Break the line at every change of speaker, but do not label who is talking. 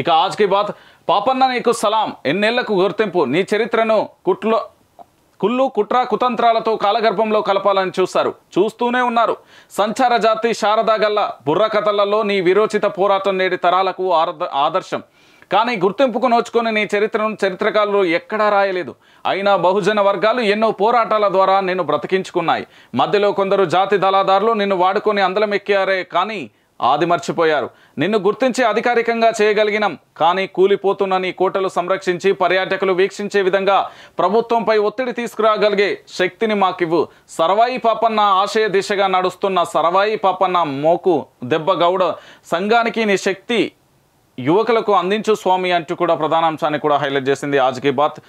ఇక ఆజ్కి బాత్ పాపన్న నీకు సలాం ఎన్నేళ్లకు గుర్తింపు నీ చరిత్రను కుట్లో కుళ్ళు కుట్ర కుతంత్రాలతో కాలగర్భంలో కలపాలని చూస్తారు చూస్తూనే ఉన్నారు సంచార జాతి శారదా గల్ల బుర్ర కథలలో నీ విరోచిత పోరాటం నేటి తరాలకు ఆదర్శం కానీ గుర్తింపుకు నోచుకొని నీ చరిత్రను చరిత్రకారులు ఎక్కడా రాయలేదు అయినా బహుజన వర్గాలు ఎన్నో పోరాటాల ద్వారా నిన్ను బ్రతికించుకున్నాయి మధ్యలో కొందరు జాతి దళాదారులు నిన్ను వాడుకొని అందలం ఎక్కారే కానీ ఆది మర్చిపోయారు నిన్ను గుర్తించి అధికారికంగా చేయగలిగినాం కానీ కూలిపోతున్న నీ కోటలు సంరక్షించి పర్యాటకులు వీక్షించే విధంగా ప్రభుత్వంపై ఒత్తిడి తీసుకురాగలిగే శక్తిని మాకివ్వు సరవాయి పాపన్న ఆశయ దిశగా నడుస్తున్న సరవాయి పాపన్న మోకు దెబ్బ గౌడ సంఘానికి నీ శక్తి యువకులకు అందించు స్వామి అంటూ కూడా ప్రధానాంశాన్ని కూడా హైలైట్ చేసింది ఆజ్కి బాత్